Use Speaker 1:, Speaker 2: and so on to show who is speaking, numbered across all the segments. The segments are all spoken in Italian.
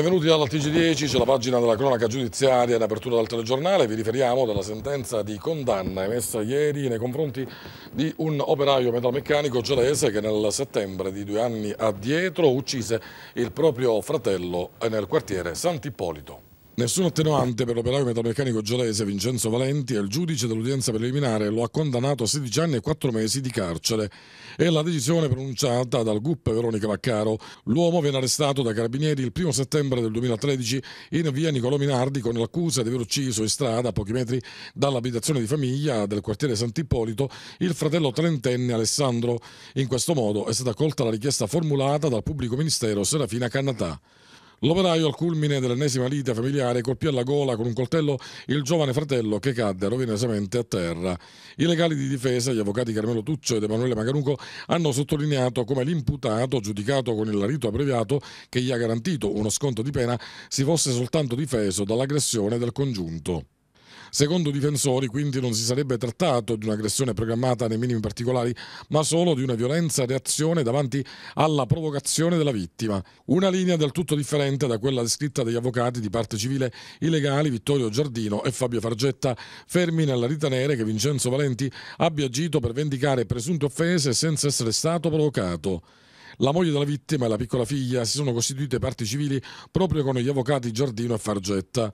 Speaker 1: Benvenuti alla TG10, c'è la pagina della cronaca giudiziaria in apertura del telegiornale. Vi riferiamo della sentenza di condanna emessa ieri nei confronti di un operaio metalmeccanico gelese che nel settembre di due anni addietro uccise il proprio fratello nel quartiere Sant'Ippolito. Nessun attenuante per l'operaio metalmeccanico giolese Vincenzo Valenti è il giudice dell'udienza preliminare lo ha condannato a 16 anni e 4 mesi di carcere. È la decisione pronunciata dal GUP Veronica Vaccaro. L'uomo viene arrestato dai carabinieri il 1 settembre del 2013 in via Nicolò Minardi con l'accusa di aver ucciso in strada a pochi metri dall'abitazione di famiglia del quartiere Sant'Ippolito il fratello trentenne Alessandro. In questo modo è stata accolta la richiesta formulata dal pubblico ministero Serafina Cannatà. L'operaio al culmine dell'ennesima lite familiare colpì alla gola con un coltello il giovane fratello che cadde rovinosamente a terra. I legali di difesa, gli avvocati Carmelo Tuccio ed Emanuele Macanuco, hanno sottolineato come l'imputato, giudicato con il rito abbreviato che gli ha garantito uno sconto di pena, si fosse soltanto difeso dall'aggressione del congiunto. Secondo i difensori, quindi, non si sarebbe trattato di un'aggressione programmata nei minimi particolari, ma solo di una violenza reazione davanti alla provocazione della vittima. Una linea del tutto differente da quella descritta dagli avvocati di parte civile i legali Vittorio Giardino e Fabio Fargetta, fermi nel ritenere che Vincenzo Valenti abbia agito per vendicare presunte offese senza essere stato provocato. La moglie della vittima e la piccola figlia si sono costituite parti civili proprio con gli avvocati Giardino e Fargetta.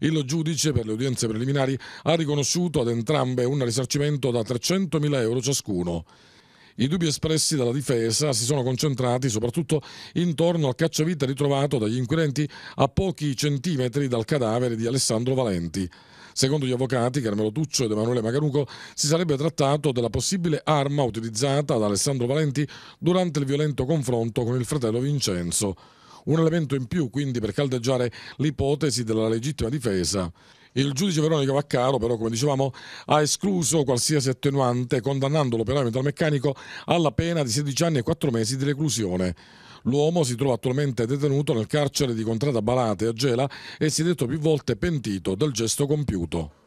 Speaker 1: Il giudice per le udienze preliminari ha riconosciuto ad entrambe un risarcimento da 300.000 euro ciascuno. I dubbi espressi dalla difesa si sono concentrati soprattutto intorno al cacciavite ritrovato dagli inquirenti a pochi centimetri dal cadavere di Alessandro Valenti. Secondo gli avvocati Carmelo Tuccio ed Emanuele Macaruco si sarebbe trattato della possibile arma utilizzata da Alessandro Valenti durante il violento confronto con il fratello Vincenzo un elemento in più quindi per caldeggiare l'ipotesi della legittima difesa. Il giudice Veronica Vaccaro, però, come dicevamo, ha escluso qualsiasi attenuante, condannando l'operaio metalmeccanico alla pena di 16 anni e 4 mesi di reclusione. L'uomo si trova attualmente detenuto nel carcere di Contrada Balate a Gela e si è detto più volte pentito del gesto compiuto.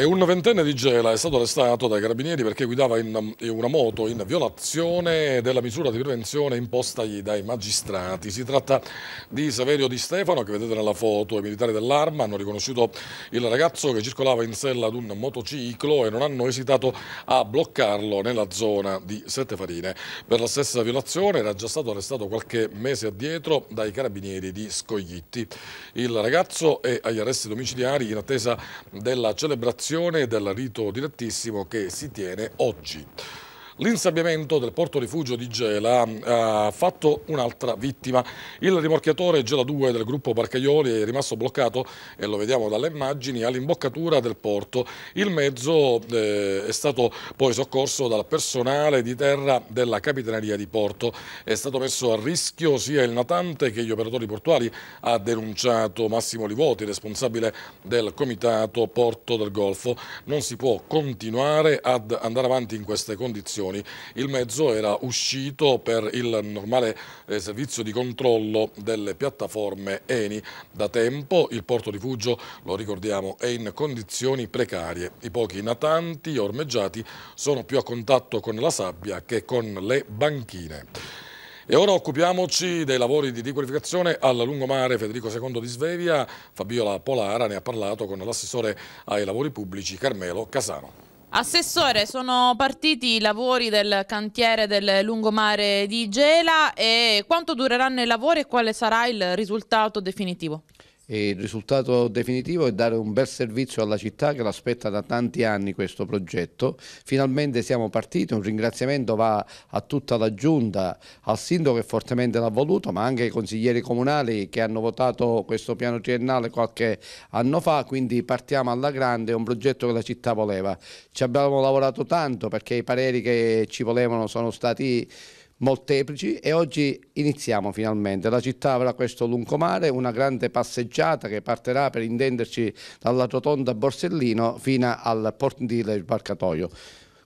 Speaker 1: E un ventenne di Gela è stato arrestato dai carabinieri perché guidava in, in una moto in violazione della misura di prevenzione impostagli dai magistrati. Si tratta di Saverio Di Stefano che vedete nella foto. I militari dell'arma hanno riconosciuto il ragazzo che circolava in sella ad un motociclo e non hanno esitato a bloccarlo nella zona di Sette Farine. Per la stessa violazione era già stato arrestato qualche mese addietro dai carabinieri di Scoglitti. Il ragazzo è agli arresti domiciliari in attesa della celebrazione dell'azione del rito direttissimo che si tiene oggi. L'insabbiamento del porto rifugio di Gela eh, ha fatto un'altra vittima. Il rimorchiatore Gela 2 del gruppo Barcaioli è rimasto bloccato, e lo vediamo dalle immagini, all'imboccatura del porto. Il mezzo eh, è stato poi soccorso dal personale di terra della Capitaneria di Porto. È stato messo a rischio sia il natante che gli operatori portuali, ha denunciato Massimo Livoti, responsabile del comitato Porto del Golfo. Non si può continuare ad andare avanti in queste condizioni operazioni. Il mezzo era uscito per il normale eh, servizio di controllo delle piattaforme ENI. Da tempo il porto rifugio, lo ricordiamo, è in condizioni precarie. I pochi natanti ormeggiati sono più a contatto con la sabbia che con le banchine. E ora occupiamoci dei lavori di riqualificazione al lungomare Federico II di Svevia. Fabiola Polara ne ha parlato con l'assessore ai lavori pubblici Carmelo Casano.
Speaker 2: Assessore, sono partiti i lavori del cantiere del lungomare di Gela e quanto dureranno i lavori e quale sarà il risultato definitivo?
Speaker 3: E il risultato definitivo è dare un bel servizio alla città che l'aspetta da tanti anni questo progetto. Finalmente siamo partiti, un ringraziamento va a tutta la giunta, al sindaco che fortemente l'ha voluto, ma anche ai consiglieri comunali che hanno votato questo piano triennale qualche anno fa, quindi partiamo alla grande, è un progetto che la città voleva. Ci abbiamo lavorato tanto perché i pareri che ci volevano sono stati molteplici e oggi iniziamo finalmente. La città avrà questo lungomare, una grande passeggiata che partirà per intenderci dalla rotonda Borsellino fino al portile del barcatoio.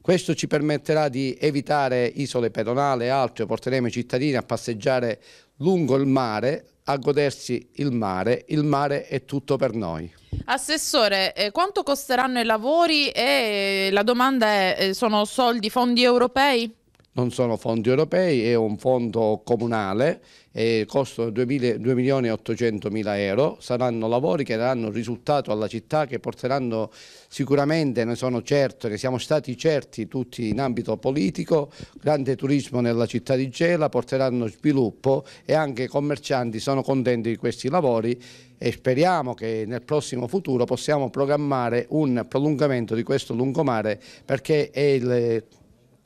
Speaker 3: Questo ci permetterà di evitare isole pedonali e altro, porteremo i cittadini a passeggiare lungo il mare, a godersi il mare, il mare è tutto per noi.
Speaker 2: Assessore, eh, quanto costeranno i lavori e eh, la domanda è, eh, sono soldi, fondi europei?
Speaker 3: non sono fondi europei, è un fondo comunale, eh, 2 milioni e 800 mila euro, saranno lavori che daranno risultato alla città, che porteranno sicuramente, ne sono certo, ne siamo stati certi tutti in ambito politico, grande turismo nella città di Gela, porteranno sviluppo e anche i commercianti sono contenti di questi lavori e speriamo che nel prossimo futuro possiamo programmare un prolungamento di questo lungomare perché è il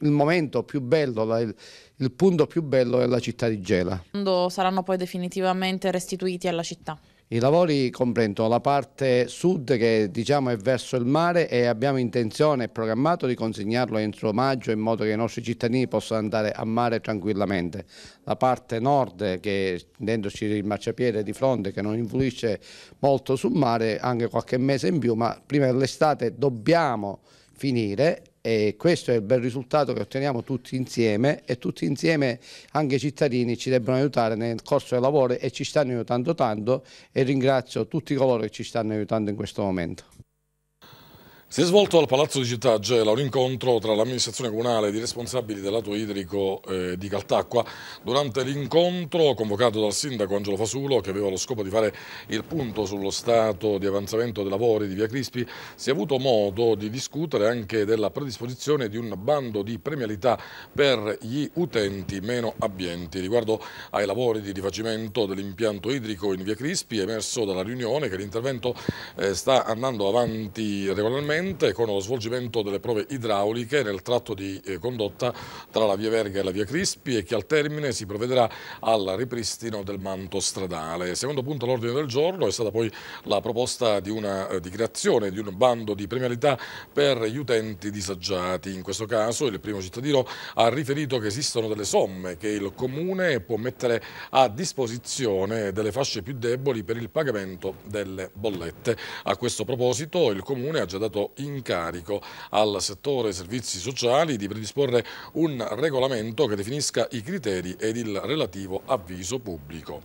Speaker 3: il momento più bello, la, il, il punto più bello è la città di Gela.
Speaker 2: Quando saranno poi definitivamente restituiti alla città?
Speaker 3: I lavori comprendono la parte sud che diciamo, è verso il mare e abbiamo intenzione e programmato di consegnarlo entro maggio in modo che i nostri cittadini possano andare a mare tranquillamente. La parte nord che tenendoci il marciapiede di fronte che non influisce molto sul mare anche qualche mese in più ma prima dell'estate dobbiamo finire e questo è il bel risultato che otteniamo tutti insieme e tutti insieme anche i cittadini ci debbono aiutare nel corso del lavoro e ci stanno aiutando tanto e ringrazio tutti coloro che ci stanno aiutando in questo momento.
Speaker 1: Si è svolto al Palazzo di Città Gela un incontro tra l'amministrazione comunale ed i responsabili del lato idrico eh, di Caltacqua. Durante l'incontro convocato dal sindaco Angelo Fasulo, che aveva lo scopo di fare il punto sullo stato di avanzamento dei lavori di Via Crispi, si è avuto modo di discutere anche della predisposizione di un bando di premialità per gli utenti meno abbienti. Riguardo ai lavori di rifacimento dell'impianto idrico in Via Crispi, è emerso dalla riunione che l'intervento eh, sta andando avanti regolarmente Corrente con lo svolgimento delle prove idrauliche nel tratto di eh, condotta tra la via Verga e la via Crispi e che al termine si provvederà al ripristino del manto stradale. Secondo punto all'ordine del giorno è stata poi la proposta di, una, eh, di creazione di un bando di premialità per gli utenti disagiati. In questo caso il primo cittadino ha riferito che esistono delle somme che il Comune può mettere a disposizione delle fasce più deboli per il pagamento delle bollette. A questo proposito il Comune ha già dato questo incarico al settore servizi sociali di predisporre un regolamento che definisca i criteri ed il relativo avviso pubblico.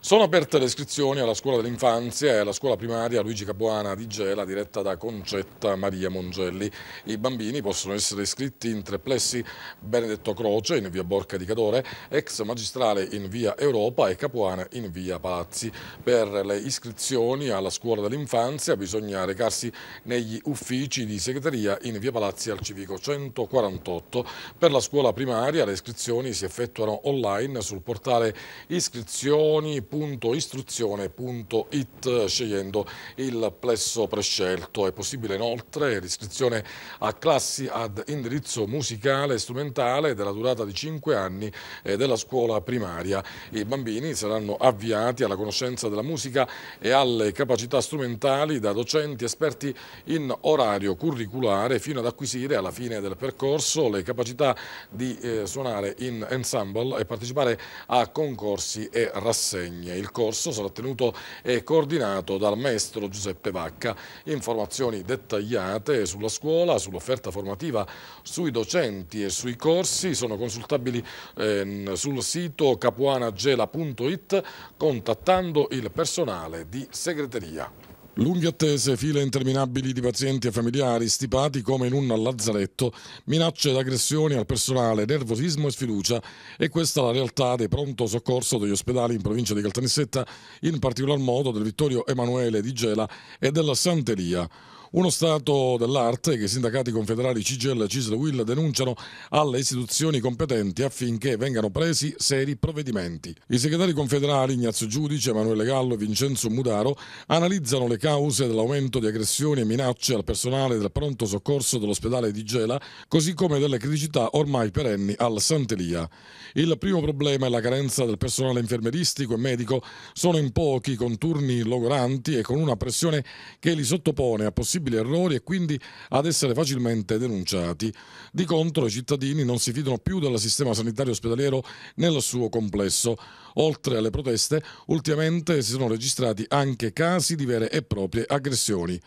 Speaker 1: Sono aperte le iscrizioni alla scuola dell'infanzia e alla scuola primaria Luigi Capuana di Gela diretta da Concetta Maria Mongelli. I bambini possono essere iscritti in Treplessi Benedetto Croce in via Borca di Cadore, ex magistrale in via Europa e Capuana in via Palazzi. Per le iscrizioni alla scuola dell'infanzia bisogna recarsi negli uffici di segreteria in via Palazzi al Civico 148. Per la scuola primaria le iscrizioni si effettuano online sul portale iscrizioni www.istruzione.it scegliendo il plesso prescelto. È possibile inoltre l'iscrizione a classi ad indirizzo musicale e strumentale della durata di 5 anni e eh, della scuola primaria. I bambini saranno avviati alla conoscenza della musica e alle capacità strumentali da docenti esperti in orario curriculare fino ad acquisire alla fine del percorso le capacità di eh, suonare in ensemble e partecipare a concorsi e rassegne. Sardegna. Il corso sarà tenuto e coordinato dal maestro Giuseppe Vacca. Informazioni dettagliate sulla scuola, sull'offerta formativa, sui docenti e sui corsi sono consultabili ehm, sul sito capuanagela.it contattando il personale di segreteria. Lunghe attese, file interminabili di pazienti e familiari stipati come in un lazzaretto, minacce ed aggressioni al personale, nervosismo e sfiducia. E questa è la realtà dei pronto soccorso degli ospedali in provincia di Caltanissetta, in particolar modo del Vittorio Emanuele di Gela e della Santeria. Uno stato dell'arte che i sindacati confederali CGL, CISL e WIL denunciano alle istituzioni competenti affinché vengano presi seri provvedimenti. I segretari confederali Ignazio Giudice, Emanuele Gallo e Vincenzo Mudaro analizzano le cause dell'aumento di aggressioni e minacce al personale del pronto soccorso dell'ospedale di Gela, così come delle criticità ormai perenni al Sant'Elia. Il primo problema è la carenza del personale infermeristico e medico. Sono in pochi, con turni logoranti e con una pressione che li sottopone a possibili possibili errori e quindi ad essere facilmente denunciati. Di contro i cittadini non si fidano più del sistema sanitario ospedaliero nel suo complesso. Oltre alle proteste, ultimamente si sono registrati anche casi di vere e proprie aggressioni.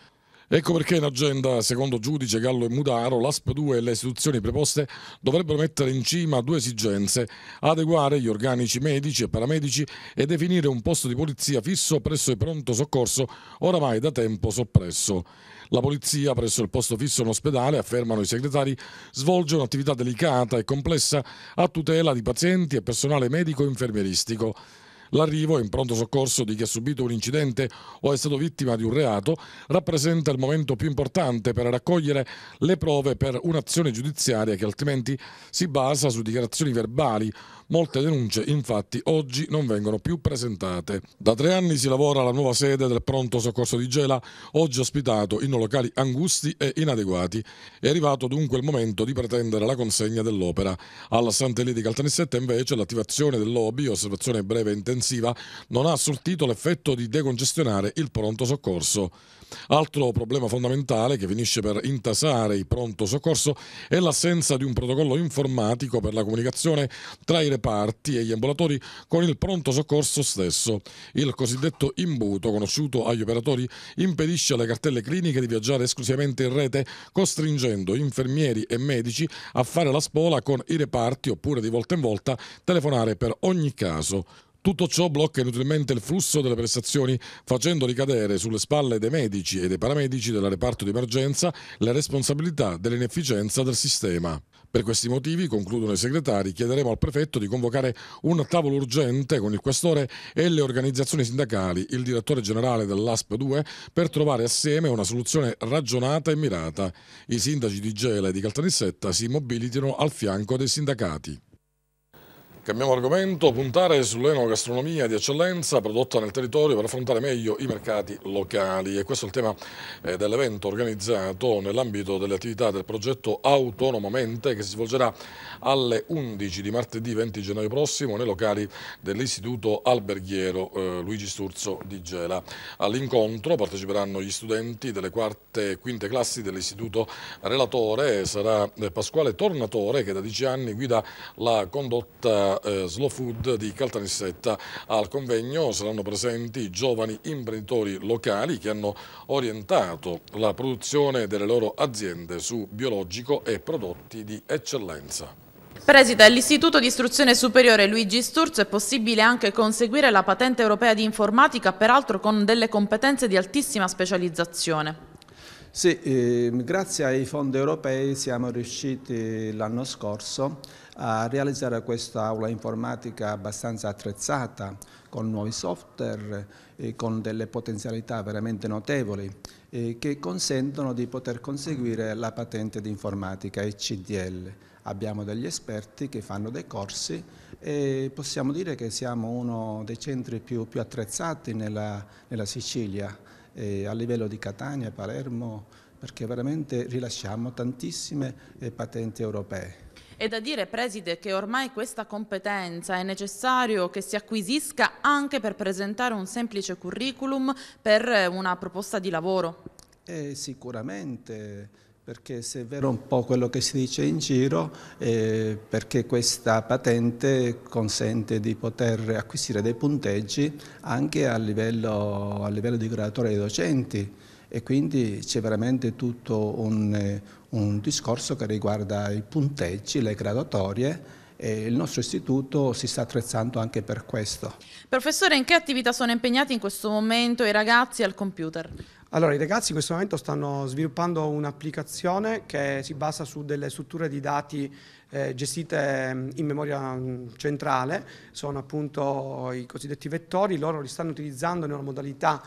Speaker 1: Ecco perché in agenda, secondo giudice Gallo e Mudaro, l'ASP 2 e le istituzioni preposte dovrebbero mettere in cima due esigenze, adeguare gli organici medici e paramedici e definire un posto di polizia fisso presso il pronto soccorso oramai da tempo soppresso. La polizia presso il posto fisso in ospedale, affermano i segretari, svolge un'attività delicata e complessa a tutela di pazienti e personale medico infermieristico L'arrivo in pronto soccorso di chi ha subito un incidente o è stato vittima di un reato rappresenta il momento più importante per raccogliere le prove per un'azione giudiziaria che altrimenti si basa su dichiarazioni verbali. Molte denunce infatti oggi non vengono più presentate. Da tre anni si lavora alla nuova sede del pronto soccorso di Gela, oggi ospitato in locali angusti e inadeguati. È arrivato dunque il momento di pretendere la consegna dell'opera. Alla Sant'Elia di Caltanissetta invece l'attivazione del lobby, osservazione breve e intensiva, difensiva non ha sortito l'effetto di decongestionare il pronto soccorso. Altro problema fondamentale che finisce per intasare il pronto soccorso è l'assenza di un protocollo informatico per la comunicazione tra i reparti e gli ambulatori con il pronto soccorso stesso. Il cosiddetto imbuto, conosciuto agli operatori, impedisce alle cartelle cliniche di viaggiare esclusivamente in rete, costringendo infermieri e medici a fare la spola con i reparti oppure di volta in volta telefonare per ogni caso. Tutto ciò blocca inutilmente il flusso delle prestazioni, facendo ricadere sulle spalle dei medici e dei paramedici del reparto di emergenza la responsabilità dell'inefficienza del sistema. Per questi motivi, concludono i segretari, chiederemo al prefetto di convocare un tavolo urgente con il questore e le organizzazioni sindacali, il direttore generale dell'ASP 2, per trovare assieme una soluzione ragionata e mirata. I sindaci di Gela e di Caltanissetta si mobilitino al fianco dei sindacati. Cambiamo argomento, puntare sull'enogastronomia di eccellenza prodotta nel territorio per affrontare meglio i mercati locali e questo è il tema eh, dell'evento organizzato nell'ambito delle attività del progetto Autonomamente che si svolgerà alle 11 di martedì 20 gennaio prossimo nei locali dell'istituto alberghiero eh, Luigi Sturzo di Gela. All'incontro parteciperanno gli studenti delle quarte e quinte classi dell'istituto relatore sarà eh, Pasquale Tornatore che da 10 anni guida la condotta eh, Slow Food di Caltanissetta. Al convegno saranno presenti giovani imprenditori locali che hanno orientato la produzione delle loro aziende su biologico e prodotti di eccellenza.
Speaker 2: Presida dell'Istituto di Istruzione Superiore Luigi Sturzo è possibile anche conseguire la patente europea di informatica, peraltro con delle competenze di altissima specializzazione.
Speaker 4: Sì, eh, grazie ai fondi europei siamo riusciti l'anno scorso a realizzare questa aula informatica abbastanza attrezzata con nuovi software e con delle potenzialità veramente notevoli che consentono di poter conseguire la patente di informatica ECDL. Abbiamo degli esperti che fanno dei corsi e possiamo dire che siamo uno dei centri più, più attrezzati nella, nella Sicilia a livello di Catania, Palermo, perché veramente rilasciamo tantissime eh, patenti europee.
Speaker 2: È da dire, Preside, che ormai questa competenza è necessario che si acquisisca anche per presentare un semplice curriculum per eh, una proposta di lavoro? Eh,
Speaker 4: sicuramente perché se è vero un po' quello che si dice in giro, eh, perché questa patente consente di poter acquisire dei punteggi anche a livello, a livello di graduatoria dei docenti e quindi c'è veramente tutto un, un discorso che riguarda i punteggi, le graduatorie e il nostro istituto si sta attrezzando anche per questo.
Speaker 2: Professore, in che attività sono impegnati in questo momento i ragazzi al computer?
Speaker 5: Allora, i ragazzi in questo momento stanno sviluppando un'applicazione che si basa su delle strutture di dati eh, gestite mm, in memoria mm, centrale, sono appunto i cosiddetti vettori, loro li stanno utilizzando nella modalità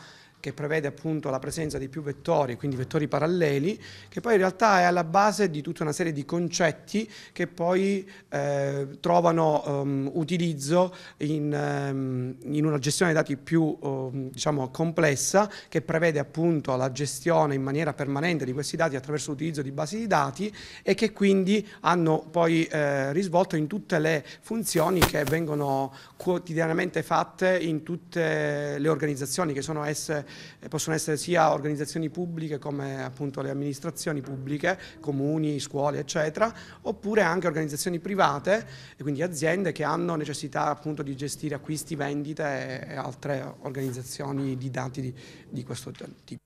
Speaker 5: che prevede appunto la presenza di più vettori, quindi vettori paralleli, che poi in realtà è alla base di tutta una serie di concetti che poi eh, trovano um, utilizzo in, um, in, una gestione dei dati più um, diciamo, complessa, che prevede appunto la gestione in maniera permanente di questi dati attraverso l'utilizzo di basi di dati e che quindi hanno poi eh, risvolto in tutte le funzioni che vengono quotidianamente fatte in tutte le organizzazioni che sono esse possono essere sia organizzazioni pubbliche come appunto le amministrazioni pubbliche, comuni, scuole eccetera, oppure anche organizzazioni private e quindi aziende che hanno necessità appunto di gestire acquisti, vendite e altre organizzazioni di dati di, di questo tipo.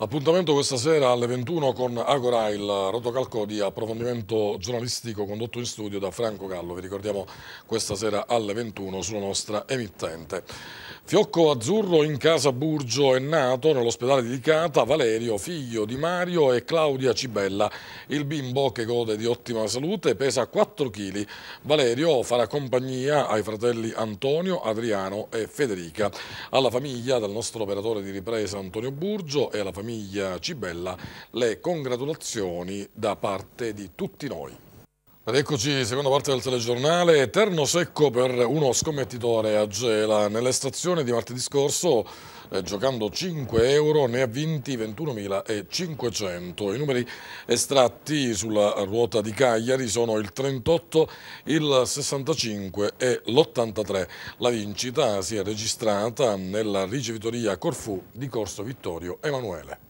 Speaker 1: Appuntamento questa sera alle 21 con Agora, il rotocalco di approfondimento giornalistico condotto in studio da Franco Gallo. Vi ricordiamo questa sera alle 21 sulla nostra emittente. Fiocco azzurro in casa Burgio è nato nell'ospedale di Licata Valerio, figlio di Mario e Claudia Cibella. Il bimbo, che gode di ottima salute, pesa 4 kg. Valerio farà compagnia ai fratelli Antonio, Adriano e Federica. Alla famiglia del nostro operatore di ripresa Antonio Burgio e alla famiglia Cibella le congratulazioni da parte di tutti noi. Ed eccoci, seconda parte del telegiornale, eterno secco per uno scommettitore a Gela. Nelle di martedì scorso, eh, giocando 5 euro, ne ha vinti 21.500. I numeri estratti sulla ruota di Cagliari sono il 38, il 65 e l'83. La vincita si è registrata nella ricevitoria Corfù di Corso Vittorio Emanuele.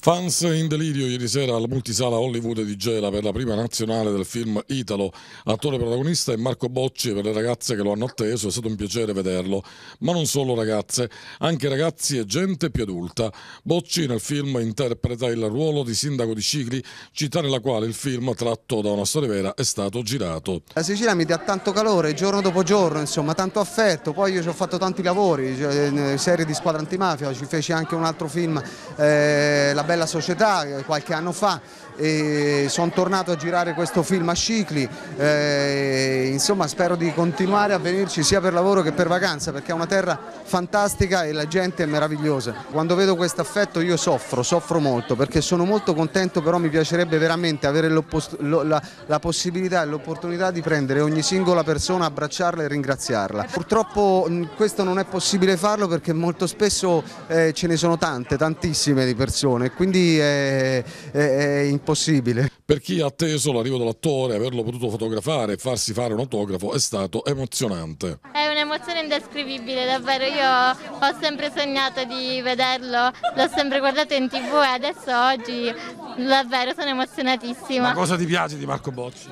Speaker 1: Fans in delirio ieri sera alla multisala Hollywood di Gela per la prima nazionale del film Italo. Attore protagonista è Marco Bocci per le ragazze che lo hanno atteso, è stato un piacere vederlo. Ma non solo ragazze, anche ragazzi e gente più adulta. Bocci nel film interpreta il ruolo di sindaco di Cicli, città nella quale il film tratto da una storia vera è stato girato.
Speaker 5: La Sicilia mi dà tanto calore giorno dopo giorno, insomma, tanto affetto. Poi io ci ho fatto tanti lavori, cioè, serie di squadra antimafia, ci feci anche un altro film, eh, la bella società eh, qualche anno fa sono tornato a girare questo film a Cicli eh, insomma spero di continuare a venirci sia per lavoro che per vacanza perché è una terra fantastica e la gente è meravigliosa. Quando vedo questo affetto io soffro, soffro molto perché sono molto contento però mi piacerebbe veramente avere la, la, possibilità e l'opportunità di prendere ogni singola persona, abbracciarla e ringraziarla. Purtroppo questo non è possibile farlo perché molto spesso eh, ce ne sono tante, tantissime di persone quindi è, è, è impossibile.
Speaker 1: Per chi ha atteso l'arrivo dell'attore, averlo potuto fotografare e farsi fare un autografo è stato emozionante.
Speaker 2: È un'emozione indescrivibile, davvero. Io ho sempre sognato di vederlo, l'ho sempre guardato in tv e adesso oggi davvero sono emozionatissima. Ma cosa ti
Speaker 1: piace di Marco Bocci?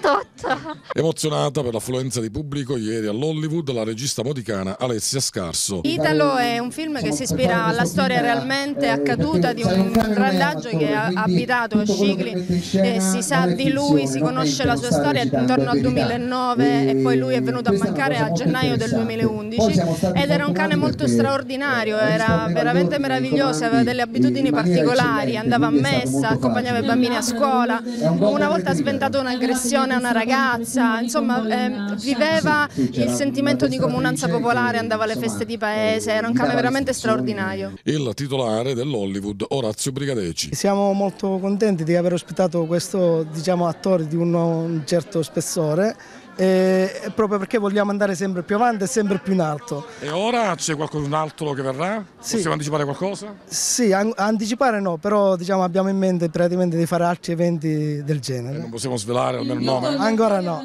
Speaker 1: Tutto. Emozionata per l'affluenza di pubblico ieri all'Hollywood la regista modicana Alessia Scarso. Italo è un film che si ispira alla storia realmente accaduta di un randaggio che ha abitato Scicli e si sa di lui, si conosce la sua storia intorno al 2009 e poi lui è venuto a mancare a gennaio del 2009.
Speaker 2: 2011 ed era un cane molto straordinario, era veramente meraviglioso, aveva delle abitudini particolari, andava a messa, accompagnava i bambini a scuola, una volta ha sventato un'aggressione a una ragazza, insomma eh, viveva il sentimento di comunanza popolare, andava alle feste di eh, paese, era un cane veramente straordinario.
Speaker 1: Il titolare dell'Hollywood, Orazio Brigadeci.
Speaker 5: Siamo molto contenti di aver ospitato questo diciamo, attore di un certo spessore eh, proprio perché vogliamo andare sempre più avanti e sempre più in alto.
Speaker 1: E ora c'è qualcun altro che verrà? Sì. Possiamo anticipare qualcosa?
Speaker 5: Sì, an anticipare no, però diciamo, abbiamo in mente praticamente di fare altri eventi del genere. E eh, non
Speaker 1: possiamo svelare almeno il nome?
Speaker 5: Ancora no.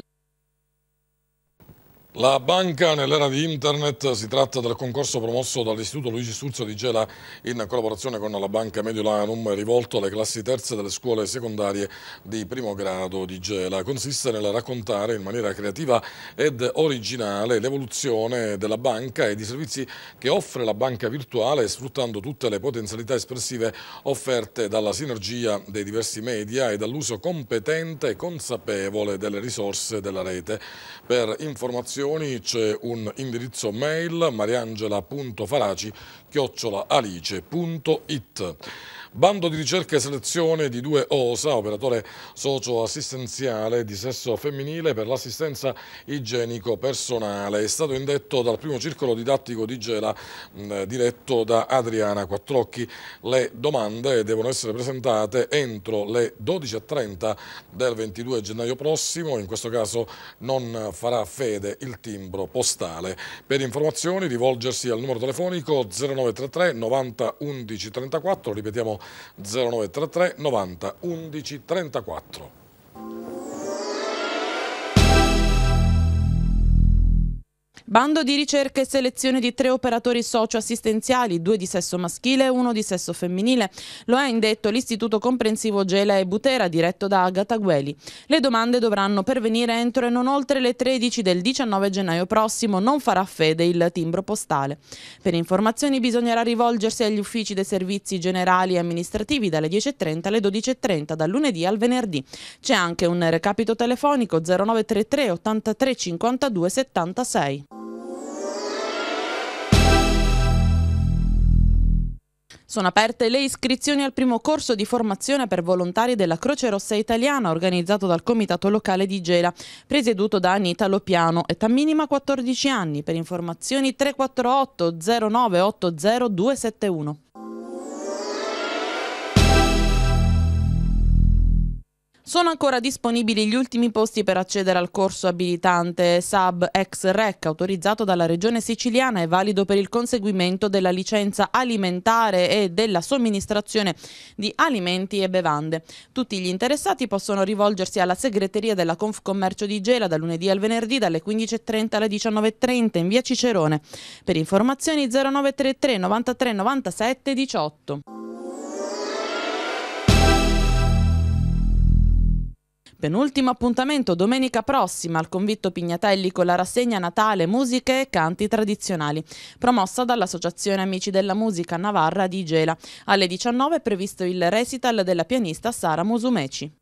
Speaker 1: La banca nell'era di internet si tratta del concorso promosso dall'Istituto Luigi Sturzo di Gela in collaborazione con la Banca Mediolanum rivolto alle classi terze delle scuole secondarie di primo grado di Gela. Consiste nel raccontare in maniera creativa ed originale l'evoluzione della banca e di servizi che offre la banca virtuale sfruttando tutte le potenzialità espressive offerte dalla sinergia dei diversi media e dall'uso competente e consapevole delle risorse della rete. Per informazioni informazioni c'è un indirizzo mail mariangela.falaci chiocciolaalice.it Bando di ricerca e selezione di due OSA, operatore socio-assistenziale di sesso femminile per l'assistenza igienico personale, è stato indetto dal primo circolo didattico di Gela mh, diretto da Adriana Quattrocchi. Le domande devono essere presentate entro le 12.30 del 22 gennaio prossimo, in questo caso non farà fede il timbro postale. Per informazioni rivolgersi al numero telefonico 0933 90 11 34, ripetiamo 0933 90 11 34.
Speaker 2: Bando di ricerca e selezione di tre operatori socioassistenziali, due di sesso maschile e uno di sesso femminile. Lo ha indetto l'Istituto Comprensivo Gela e Butera, diretto da Agata Gueli. Le domande dovranno pervenire entro e non oltre le 13 del 19 gennaio prossimo. Non farà fede il timbro postale. Per informazioni bisognerà rivolgersi agli uffici dei servizi generali e amministrativi dalle 10.30 alle 12.30, dal lunedì al venerdì. C'è anche un recapito telefonico 0933 83 52 76. Sono aperte le iscrizioni al primo corso di formazione per volontari della Croce Rossa Italiana organizzato dal Comitato Locale di Gela, presieduto da Anita Lopiano, età minima 14 anni, per informazioni 348 0980 271. Sono ancora disponibili gli ultimi posti per accedere al corso abilitante SAB ex REC autorizzato dalla Regione Siciliana e valido per il conseguimento della licenza alimentare e della somministrazione di alimenti e bevande. Tutti gli interessati possono rivolgersi alla segreteria della Confcommercio di Gela da lunedì al venerdì dalle 15.30 alle 19.30 in via Cicerone. Per informazioni 0933 93 97 18. Penultimo appuntamento domenica prossima al convitto Pignatelli con la rassegna Natale Musiche e Canti Tradizionali, promossa dall'Associazione Amici della Musica Navarra di Gela. Alle 19 è previsto il recital della pianista Sara Musumeci.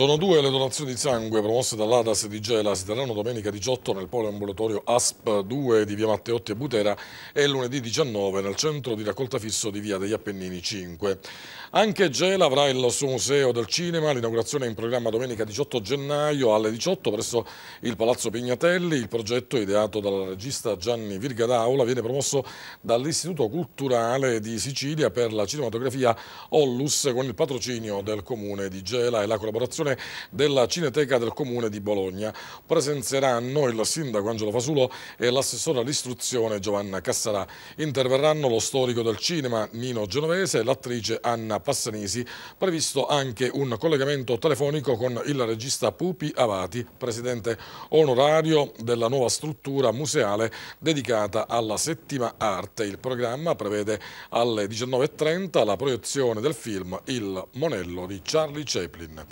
Speaker 1: Sono due le donazioni di sangue promosse dall'Adas di Gela. Si terranno domenica 18 nel polo ambulatorio ASP 2 di via Matteotti e Butera e lunedì 19 nel centro di raccolta fisso di via degli Appennini 5. Anche Gela avrà il suo museo del cinema. L'inaugurazione è in programma domenica 18 gennaio alle 18 presso il Palazzo Pignatelli. Il progetto ideato dal regista Gianni Virgadaula viene promosso dall'Istituto Culturale di Sicilia per la cinematografia Ollus con il patrocinio del comune di Gela e la collaborazione edizione della Cineteca del Comune di Bologna. Presenzieranno il sindaco Angelo Fasulo e l'assessore all'istruzione Giovanna Cassarà. Interverranno lo storico del cinema Nino Genovese e l'attrice Anna Passanisi. Previsto anche un collegamento telefonico con il regista Pupi Avati, presidente onorario della nuova struttura museale dedicata alla settima arte. Il programma prevede alle 19.30 la proiezione del film Il Monello di Charlie Chaplin.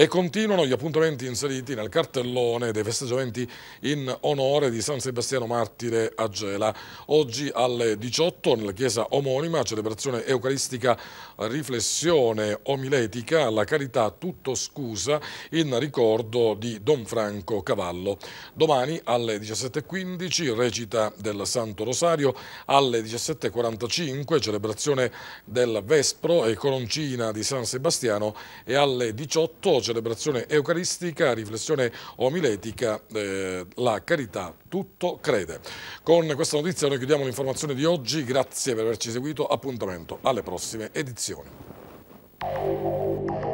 Speaker 1: E continuano gli appuntamenti inseriti nel cartellone dei festeggiamenti in onore di San Sebastiano Martire a Gela. Oggi alle 18 nella chiesa omonima, celebrazione eucaristica, riflessione omiletica la carità tutto scusa in ricordo di Don Franco Cavallo. Domani alle 17.15 recita del Santo Rosario, alle 17.45 celebrazione del Vespro e Coroncina di San Sebastiano e alle 18.00 celebrazione eucaristica, riflessione omiletica, eh, la carità tutto crede. Con questa notizia noi chiudiamo l'informazione di oggi, grazie per averci seguito, appuntamento alle prossime edizioni.